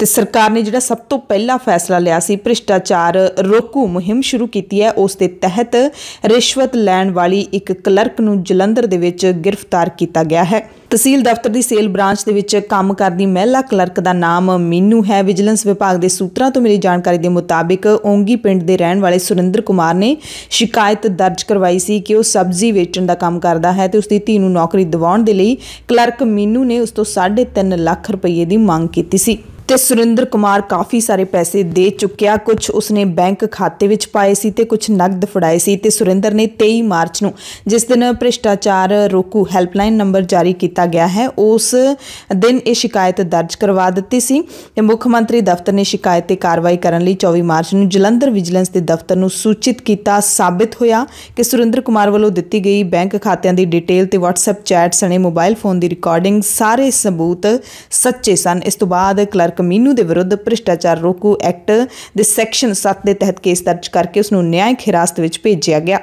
ਤੇ ਸਰਕਾਰ ਨੇ ਜਿਹੜਾ ਸਭ ਤੋਂ ਪਹਿਲਾ ਫੈਸਲਾ ਲਿਆ ਸੀ ਭ੍ਰਿਸ਼ਟਾਚਾਰ ਰੋਕੂ ਮੁਹਿੰਮ ਸ਼ੁਰੂ ਕੀਤੀ ਹੈ ਉਸ ਦੇ ਤਹਿਤ ਰਿਸ਼ਵਤ ਲੈਣ ਵਾਲੀ ਇੱਕ ਕਲਰਕ ਨੂੰ ਜਲੰਧਰ ਦੇ ਵਿੱਚ ਗ੍ਰਿਫਤਾਰ ਕੀਤਾ ਗਿਆ ਹੈ ਤਹਿਸੀਲ ਦਫ਼ਤਰ ਦੀ ਸੇਲ ਬ੍ਰਾਂਚ ਦੇ ਵਿੱਚ ਕੰਮ ਕਰਦੀ ਮਹਿਲਾ ਕਲਰਕ ਦਾ ਨਾਮ ਮੀਨੂ ਹੈ ਵਿਜੀਲੈਂਸ ਵਿਭਾਗ ਦੇ ਸੂਤਰਾਂ ਤੋਂ ਮਿਲੀ ਜਾਣਕਾਰੀ ਦੇ ਮੁਤਾਬਿਕ ਓਂਗੀ ਪਿੰਡ ਦੇ ਰਹਿਣ ਵਾਲੇ ਸੁਰਿੰਦਰ ਕੁਮਾਰ ਨੇ ਸ਼ਿਕਾਇਤ ਦਰਜ ਕਰਵਾਈ ਸੀ ਕਿ ਉਹ ਸਬਜ਼ੀ ਵੇਚਣ ਦਾ ਕੰਮ ਕਰਦਾ ਹੈ ਤੇ ਉਸ ਦੀ ਧੀ ਨੂੰ ਨੌਕਰੀ ਦਿਵਾਉਣ ਦੇ ਲਈ ਕਲਰਕ ਮੀਨੂ ਨੇ ਉਸ ਤੋਂ 3.5 ਲੱਖ ਰੁਪਏ ਦੀ ਮੰਗ ਕੀਤੀ ਸੀ ਤੇ सुरेंद्र ਕੁਮਾਰ ਕਾਫੀ ਸਾਰੇ ਪੈਸੇ ਦੇ ਚੁੱਕਿਆ ਕੁਝ ਉਸਨੇ ਬੈਂਕ ਖਾਤੇ ਵਿੱਚ ਪਾਏ ਸੀ ਤੇ ਕੁਝ ਨਕਦ ਫੜਾਏ ਸੀ ਤੇ सुरेंद्र ਨੇ 23 ਮਾਰਚ ਨੂੰ ਜਿਸ ਦਿਨ ਭ੍ਰਿਸ਼ਟਾਚਾਰ ਰੋਕੂ ਹੈਲਪਲਾਈਨ ਨੰਬਰ ਜਾਰੀ ਕੀਤਾ ਗਿਆ ਹੈ ਉਸ ਦਿਨ ਇਹ ਸ਼ਿਕਾਇਤ ਦਰਜ ਕਰਵਾ ਦਿੱਤੀ ਸੀ ਤੇ ਮੁੱਖ ਮੰਤਰੀ ਦਫ਼ਤਰ ਨੇ ਸ਼ਿਕਾਇਤ ਤੇ ਕਾਰਵਾਈ ਕਰਨ ਲਈ 24 ਮਾਰਚ ਨੂੰ ਜਲੰਧਰ ਵਿਜੀਲੈਂਸ ਦੇ ਦਫ਼ਤਰ ਨੂੰ ਸੂਚਿਤ ਕੀਤਾ ਸਾਬਿਤ ਹੋਇਆ ਕਿ सुरेंद्र ਕੁਮਾਰ ਵੱਲੋਂ ਦਿੱਤੀ ਗਈ ਬੈਂਕ ਖਾਤਿਆਂ ਦੀ ਡਿਟੇਲ ਤੇ WhatsApp ਚੈਟਸ ਅਤੇ ਮੋਬਾਈਲ ਫੋਨ ਦੀ ਰਿਕਾਰਡਿੰਗ ਸਾਰੇ ਸਬੂਤ ਸੱਚੇ ਸਨ ਇਸ ਤੋਂ ਬਾਅਦ ਕਲਰਕ ਮੀਨੂ ਦੇ ਵਿਰੁੱਧ ਭ੍ਰਿਸ਼ਟਾਚਾਰ ਰੋਕੂ ਐਕਟ ਦੇ ਸੈਕਸ਼ਨ 7 ਦੇ ਤਹਿਤ ਕੇਸ ਦਰਜ ਕਰਕੇ ਉਸ ਨੂੰ ਨਿਆਂਇਕ ਹਿਰਾਸਤ ਵਿੱਚ ਭੇਜਿਆ ਗਿਆ